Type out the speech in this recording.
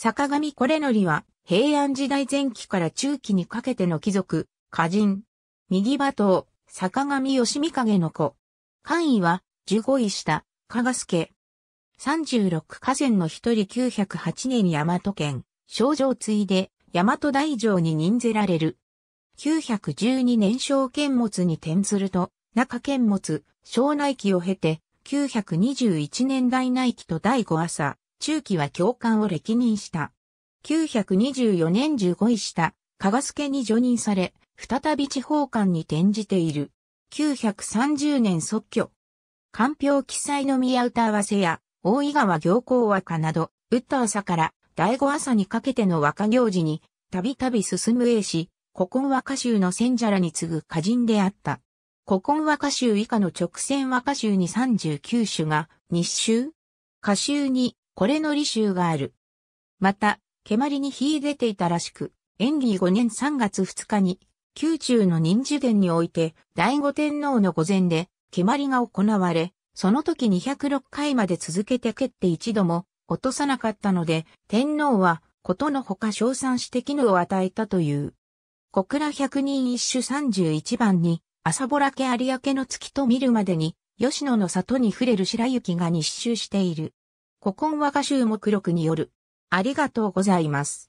坂上これのりは、平安時代前期から中期にかけての貴族、歌人。右馬頭、坂上義見影の子。官位は、十五位下、加賀助。十六河川の一人九百八年大和県、症城継いで、大和大城に任ぜられる。九百十二年小剣物に転ずると、中剣物、小内期を経て、九百二十一年大内期と第五朝、中期は教官を歴任した。924年15位下、加賀助に除任され、再び地方官に転じている。930年即居。官票記載の宮歌合わせや、大井川行幸和歌など、打った朝から第五朝にかけての和歌行事に、たびたび進む英氏、古今和歌集の先者らに次ぐ歌人であった。古今和歌集以下の直線和歌集に39種が、日集。歌集にこれの履修がある。また、蹴鞠に秀でていたらしく、演技5年3月2日に、宮中の忍受殿において、醍醐天皇の御前で、蹴鞠が行われ、その時206回まで続けて蹴って一度も落とさなかったので、天皇は、ことのほか賞賛して機能を与えたという。小倉百人一首31番に、朝ぼらけ有明の月と見るまでに、吉野の里に触れる白雪が日周している。古今和歌集目録による。ありがとうございます。